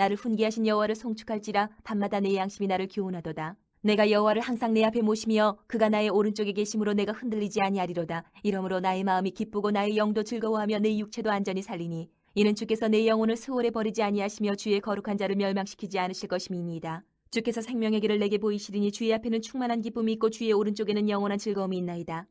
나를 훈계하신 여호와를 송축할지라 밤마다 내 양심이 나를 교훈하도다. 내가 여호와를 항상 내 앞에 모시며 그가 나의 오른쪽에 계심으로 내가 흔들리지 아니하리로다. 이러므로 나의 마음이 기쁘고 나의 영도 즐거워하며 내 육체도 안전히 살리니 이는 주께서 내 영혼을 수월에 버리지 아니하시며 주의 거룩한 자를 멸망시키지 않으실 것임이니이다. 주께서 생명의 길을 내게 보이시리니 주의 앞에는 충만한 기쁨이 있고 주의 오른쪽에는 영원한 즐거움이 있나이다.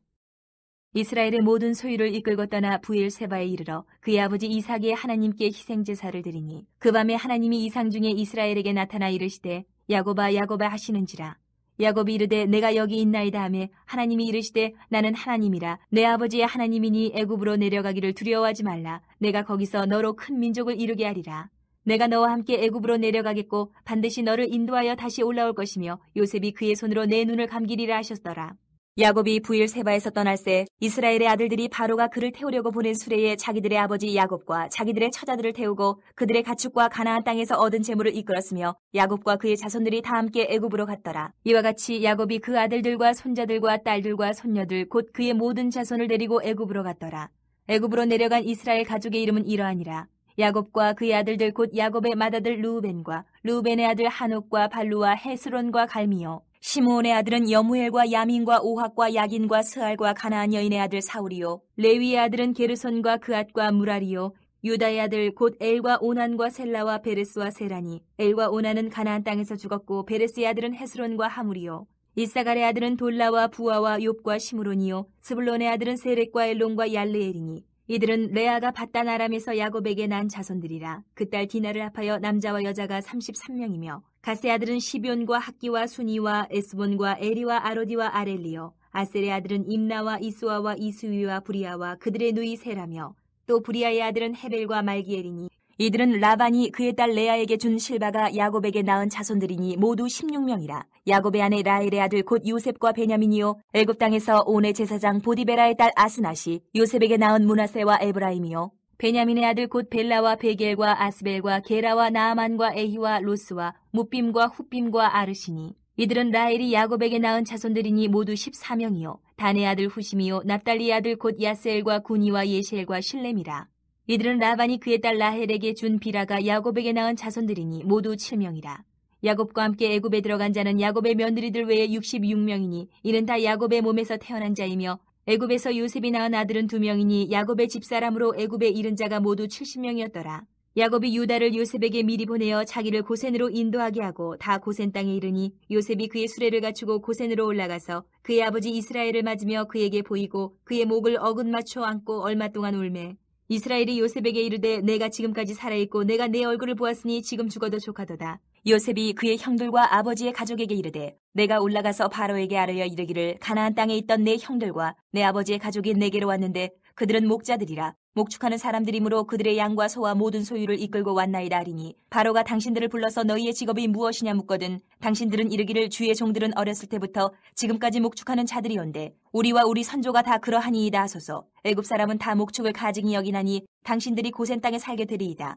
이스라엘의 모든 소유를 이끌고 떠나 부엘세바에 이르러 그의 아버지 이삭이 하나님께 희생제사를 드리니 그 밤에 하나님이 이상 중에 이스라엘에게 나타나 이르시되 야곱아야곱아 하시는지라 야곱이 이르되 내가 여기 있나이다 하며 하나님이 이르시되 나는 하나님이라 내 아버지의 하나님이니 애굽으로 내려가기를 두려워하지 말라 내가 거기서 너로 큰 민족을 이루게 하리라 내가 너와 함께 애굽으로 내려가겠고 반드시 너를 인도하여 다시 올라올 것이며 요셉이 그의 손으로 내 눈을 감기리라 하셨더라 야곱이 부일 세바에서 떠날 새 이스라엘의 아들들이 바로가 그를 태우려고 보낸 수레에 자기들의 아버지 야곱과 자기들의 처자들을 태우고 그들의 가축과 가나안 땅에서 얻은 재물을 이끌었으며 야곱과 그의 자손들이 다 함께 애굽으로 갔더라. 이와 같이 야곱이 그 아들들과 손자들과 딸들과 손녀들 곧 그의 모든 자손을 데리고 애굽으로 갔더라. 애굽으로 내려간 이스라엘 가족의 이름은 이러하니라. 야곱과 그의 아들들 곧 야곱의 맏아들 루우벤과 루우벤의 아들 한옥과 발루와 헤스론과 갈미요 시므온의 아들은 여무엘과 야민과 오학과 야긴과 스알과 가나안 여인의 아들 사울이요 레위의 아들은 게르손과 그앗과 무라리요 유다의 아들 곧 엘과 오난과 셀라와 베레스와 세라니 엘과 오난은 가나안 땅에서 죽었고 베레스의 아들은 헤스론과 하물이요 이사갈의 아들은 돌라와 부아와 욥과 시므론이요 스불론의 아들은 세렉과 엘론과 얄레엘이니 이들은 레아가 바단 아람에서 야곱에게 난 자손들이라 그 딸 디나를 합하여 남자와 여자가 33명이며 가세 아들은 시비온과 학기와 순이와 에스본과 에리와 아로디와 아렐리요 아셀의 아들은 임나와 이수아와 이수위와 브리아와 그들의 누이 세라며 또 브리아의 아들은 헤벨과 말기엘이니 이들은 라반이 그의 딸 레아에게 준 실바가 야곱에게 낳은 자손들이니 모두 16명이라. 야곱의 아내 라헬의 아들 곧 요셉과 베냐민이요 애굽 땅에서 온의 제사장 보디베라의 딸 아스나시 요셉에게 낳은 문하세와 에브라임이요 베냐민의 아들 곧 벨라와 베겔과 아스벨과 게라와 나아만과 에히와 로스와 무빔과 후빔과 아르시니 이들은 라헬이 야곱에게 낳은 자손들이니 모두 14명이요 단의 아들 후심이요 납달리의 아들 곧야셀과 군이와 예셀과 실렘이라 이들은 라반이 그의 딸 라헬에게 준 비라가 야곱에게 낳은 자손들이니 모두 7명이라. 야곱과 함께 애굽에 들어간 자는 야곱의 며느리들 외에 66명이니 이는 다 야곱의 몸에서 태어난 자이며 애굽에서 요셉이 낳은 아들은 두 명이니 야곱의 집사람으로 애굽에 이른 자가 모두 70명이었더라. 야곱이 유다를 요셉에게 미리 보내어 자기를 고센으로 인도하게 하고 다 고센 땅에 이르니 요셉이 그의 수레를 갖추고 고센으로 올라가서 그의 아버지 이스라엘을 맞으며 그에게 보이고 그의 목을 어긋 맞춰 안고 얼마 동안 울매 이스라엘이 요셉에게 이르되 내가 지금까지 살아있고 내가 내 얼굴을 보았으니 지금 죽어도 조카도다. 요셉이 그의 형들과 아버지의 가족에게 이르되 내가 올라가서 바로에게 아뢰어 이르기를 가나안 땅에 있던 내 형들과 내 아버지의 가족이 내게로 왔는데 그들은 목자들이라 목축하는 사람들이므로 그들의 양과 소와 모든 소유를 이끌고 왔나이다 하리니 바로가 당신들을 불러서 너희의 직업이 무엇이냐 묻거든 당신들은 이르기를 주의 종들은 어렸을 때부터 지금까지 목축하는 자들이온데 우리와 우리 선조가 다 그러하니이다 하소서 애굽 사람은 다 목축을 가증히 여기나니 당신들이 고센 땅에 살게 되리이다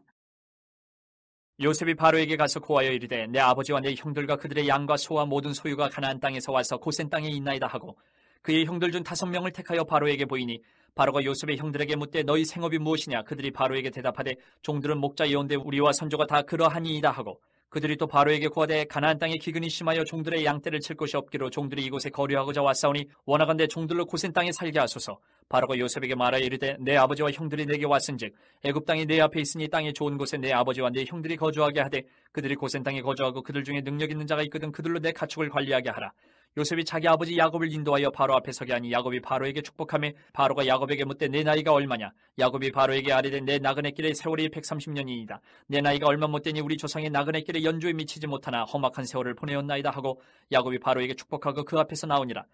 요셉이 바로에게 가서 고하여 이르되 내 아버지와 내 형들과 그들의 양과 소와 모든 소유가 가나안 땅에서 와서 고센 땅에 있나이다 하고 그의 형들 중 다섯 명을 택하여 바로에게 보이니 바로가 요셉의 형들에게 묻되 너희 생업이 무엇이냐 그들이 바로에게 대답하되 종들은 목자 이온데 우리와 선조가 다 그러하니이다 하고 그들이 또 바로에게 구하되 가나안 땅에 기근이 심하여 종들의 양떼를 칠 곳이 없기로 종들이 이곳에 거류하고자 왔사오니 원하건대 종들로 고센 땅에 살게 하소서. 바로가 요셉에게 말하여 이르되 내 아버지와 형들이 내게 왔은즉 애굽 땅이 내 앞에 있으니 땅이 좋은 곳에 내 아버지와 내 형들이 거주하게 하되 그들이 고센 땅에 거주하고 그들 중에 능력 있는 자가 있거든 그들로 내 가축을 관리하게 하라. 요셉이 자기 아버지 야곱을 인도하여 바로 앞에 서게 하니 야곱이 바로에게 축복하며 바로가 야곱에게 묻되 내 나이가 얼마냐 야곱이 바로에게 아뢰되 내 나그네 길의 세월이 130년이니이다 내 나이가 얼마 못되니 우리 조상의 나그네 길의 연주에 미치지 못하나 험악한 세월을 보내었나이다 하고 야곱이 바로에게 축복하고 그 앞에서 나오니라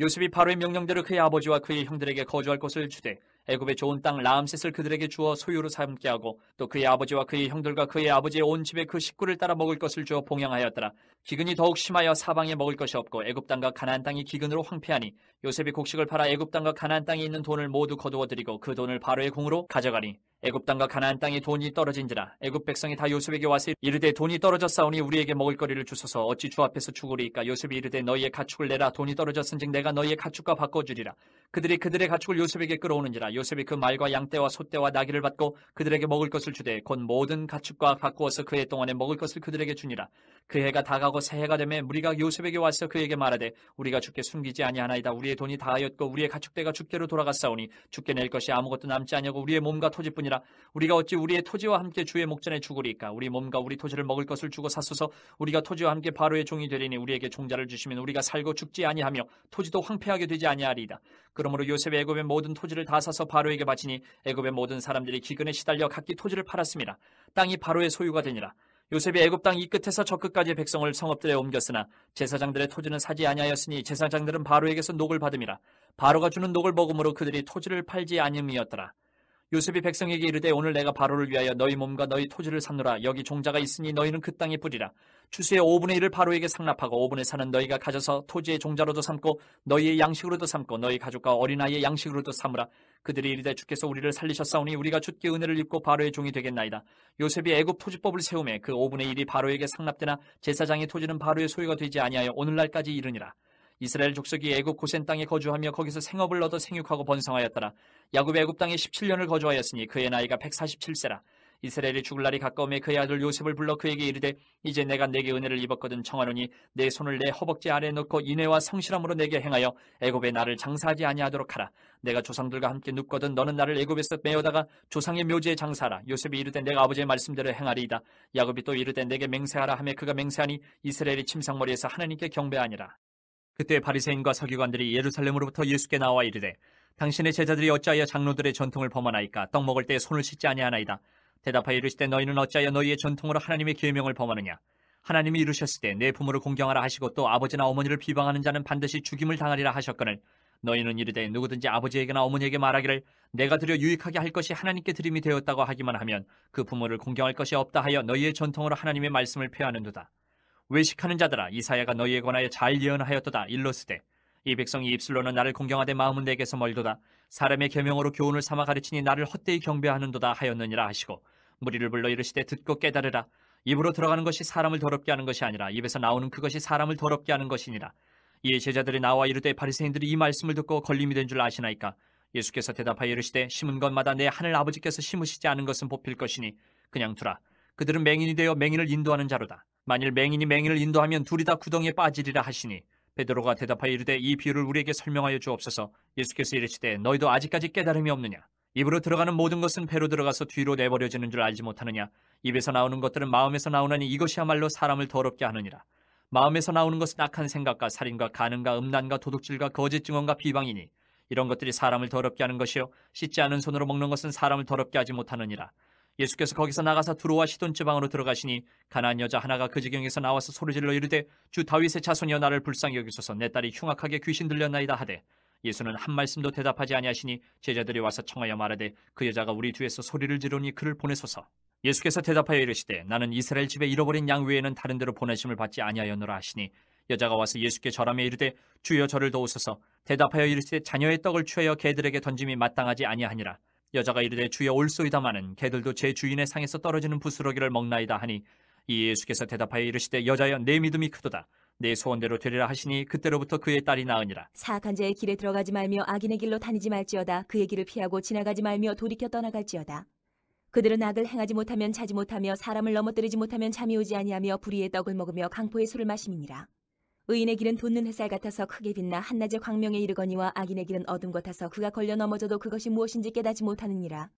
요셉이 바로의 명령대로 그의 아버지와 그의 형들에게 거주할 곳을 주되 애굽의 좋은 땅 라암셋을 그들에게 주어 소유로 삼게 하고 또 그의 아버지와 그의 형들과 그의 아버지의 온 집에 그 식구를 따라 먹을 것을 주어 봉양하였더라. 기근이 더욱 심하여 사방에 먹을 것이 없고 애굽 땅과 가나안 땅이 기근으로 황폐하니 요셉이 곡식을 팔아 애굽 땅과 가나안 땅에 있는 돈을 모두 거두어 들이고 그 돈을 바로의 궁으로 가져가니 애굽 땅과 가나안 땅에 돈이 떨어진지라 애굽 백성이 다 요셉에게 와서 이르되 돈이 떨어졌사오니 우리에게 먹을 거리를 주소서 어찌 주 앞에서 죽으리이까 요셉이 이르되 너희의 가축을 내라 돈이 떨어졌은즉 내가 너희의 가축과 바꿔주리라 그들이 그들의 가축을 요셉에게 끌어오는지라 요셉이 그 말과 양떼와 소떼와 나귀를 받고 그들에게 먹을 것을 주되 곧 모든 가축과 바꾸어서 그 해 동안에 먹을 것을 그들에게 주니라 그 해가 다가고 새 해가 되매 무리가 요셉에게 와서 그에게 말하되 우리가 죽게 숨기지 아니하나이다 우리의 돈이 다하였고 우리의 가축대가 죽게로 돌아갔사오니 죽게 낼 것이 아무것도 남지 아니하고 우리의 몸과 토지뿐이라 아니라 우리가 어찌 우리의 토지와 함께 주의 목전에 죽으리까 우리 몸과 우리 토지를 먹을 것을 주고 샀소서 우리가 토지와 함께 바로의 종이 되리니 우리에게 종자를 주시면 우리가 살고 죽지 아니하며 토지도 황폐하게 되지 아니하리이다 그러므로 요셉이 애굽의 모든 토지를 다 사서 바로에게 바치니 애굽의 모든 사람들이 기근에 시달려 각기 토지를 팔았습니다 땅이 바로의 소유가 되니라 요셉이 애굽 땅 이 끝에서 저 끝까지 백성을 성읍들에 옮겼으나 제사장들의 토지는 사지 아니하였으니 제사장들은 바로에게서 녹을 받음이라 바로가 주는 녹을 먹음으로 그들이 토지를 팔지 아니음이었더라 요셉이 백성에게 이르되 오늘 내가 바로를 위하여 너희 몸과 너희 토지를 삼노라 여기 종자가 있으니 너희는 그 땅에 뿌리라 추수의 5분의 1을 바로에게 상납하고 5분의 4는 너희가 가져서 토지의 종자로도 삼고 너희의 양식으로도 삼고 너희 가족과 어린아이의 양식으로도 삼으라 그들이 이르되 주께서 우리를 살리셨사오니 우리가 주께 은혜를 입고 바로의 종이 되겠나이다 요셉이 애굽 토지법을 세우매 그 5분의 1이 바로에게 상납되나 제사장의 토지는 바로의 소유가 되지 아니하여 오늘날까지 이르니라 이스라엘 족속이 애굽 고센 땅에 거주하며 거기서 생업을 얻어 생육하고 번성하였더라. 야곱이 애굽 땅에 17년을 거주하였으니 그의 나이가 147세라. 이스라엘이 죽을 날이 가까움에 그의 아들 요셉을 불러 그에게 이르되 이제 내가 내게 은혜를 입었거든 청하노니 내 손을 내 허벅지 아래에 놓고 인애와 성실함으로 내게 행하여 애굽에 나를 장사하지 아니하도록 하라 내가 조상들과 함께 눕거든 너는 나를 애굽에서 메어다가 조상의 묘지에 장사하라 요셉이 이르되 내가 아버지의 말씀대로 행하리이다 야곱이 또 이르되 내게 맹세하라 하며 그가 맹세하니 이스라엘이 침상머리에서 하나님께 경배하니라 그때 바리새인과 서기관들이 예루살렘으로부터 예수께 나와 이르되 당신의 제자들이 어찌하여 장로들의 전통을 범하나이까 떡 먹을 때 손을 씻지 아니하나이다 대답하여 이르시되 너희는 어찌하여 너희의 전통으로 하나님의 계명을 범하느냐 하나님이 이르셨을때 내 부모를 공경하라 하시고 또 아버지나 어머니를 비방하는 자는 반드시 죽임을 당하리라 하셨거늘 너희는 이르되 누구든지 아버지에게나 어머니에게 말하기를 내가 드려 유익하게 할 것이 하나님께 드림이 되었다고 하기만 하면 그 부모를 공경할 것이 없다 하여 너희의 전통으로 하나님의 말씀을 폐하는도다 외식하는 자들아 이사야가 너희에 관하여 잘 예언하였도다 일러스되 이 백성이 입술로는 나를 공경하되 마음은 내게서 멀도다 사람의 계명으로 교훈을 삼아 가르치니 나를 헛되이 경배하는도다 하였느니라 하시고 무리를 불러 이르시되 듣고 깨달으라 입으로 들어가는 것이 사람을 더럽게 하는 것이 아니라 입에서 나오는 그것이 사람을 더럽게 하는 것이니라 이에 제자들이 나와 이르되 바리새인들이 이 말씀을 듣고 걸림이 된 줄 아시나이까 예수께서 대답하여 이르시되 심은 것마다 내 하늘 아버지께서 심으시지 않은 것은 보필 것이니 그냥 두라 그들은 맹인이 되어 맹인을 인도하는 자로다. 만일 맹인이 맹인을 인도하면 둘이 다 구덩이에 빠지리라 하시니 베드로가 대답하여 이르되 이 비유를 우리에게 설명하여 주옵소서. 예수께서 이르시되 너희도 아직까지 깨달음이 없느냐? 입으로 들어가는 모든 것은 배로 들어가서 뒤로 내버려지는 줄 알지 못하느냐? 입에서 나오는 것들은 마음에서 나오나니 이것이야말로 사람을 더럽게 하느니라. 마음에서 나오는 것은 악한 생각과 살인과 간음과 음란과 도둑질과 거짓 증언과 비방이니 이런 것들이 사람을 더럽게 하는 것이요 씻지 않은 손으로 먹는 것은 사람을 더럽게 하지 못하느니라. 예수께서 거기서 나가서 두로와 시돈 지방으로 들어가시니 가난한 여자 하나가 그 지경에서 나와서 소리질러 이르되 주 다윗의 자손이여 나를 불쌍히 여기소서 내 딸이 흉악하게 귀신 들렸나이다 하되 예수는 한 말씀도 대답하지 아니하시니 제자들이 와서 청하여 말하되 그 여자가 우리 뒤에서 소리를 지르니 그를 보내소서 예수께서 대답하여 이르시되 나는 이스라엘 집에 잃어버린 양 외에는 다른 데로 보내심을 받지 아니하였노라 하시니 여자가 와서 예수께 절하며 이르되 주여 저를 도우소서 대답하여 이르시되 자녀의 떡을 취하여 개들에게 던짐이 마땅하지 아니하니라 여자가 이르되 주여 올소이다마는 개들도 제 주인의 상에서 떨어지는 부스러기를 먹나이다 하니 이 예수께서 대답하여 이르시되 여자여 내 믿음이 크도다 내 소원대로 되리라 하시니 그때로부터 그의 딸이 나으니라 사악한 자의 길에 들어가지 말며 악인의 길로 다니지 말지어다 그의 길을 피하고 지나가지 말며 돌이켜 떠나갈지어다 그들은 악을 행하지 못하면 자지 못하며 사람을 넘어뜨리지 못하면 잠이 오지 아니하며 불의의 떡을 먹으며 강포의 술을 마심이니라 의인의 길은 돋는 햇살 같아서 크게 빛나 한낮의 광명에 이르거니와 악인의 길은 어둠 같아서 그가 걸려 넘어져도 그것이 무엇인지 깨닫지 못하느니라.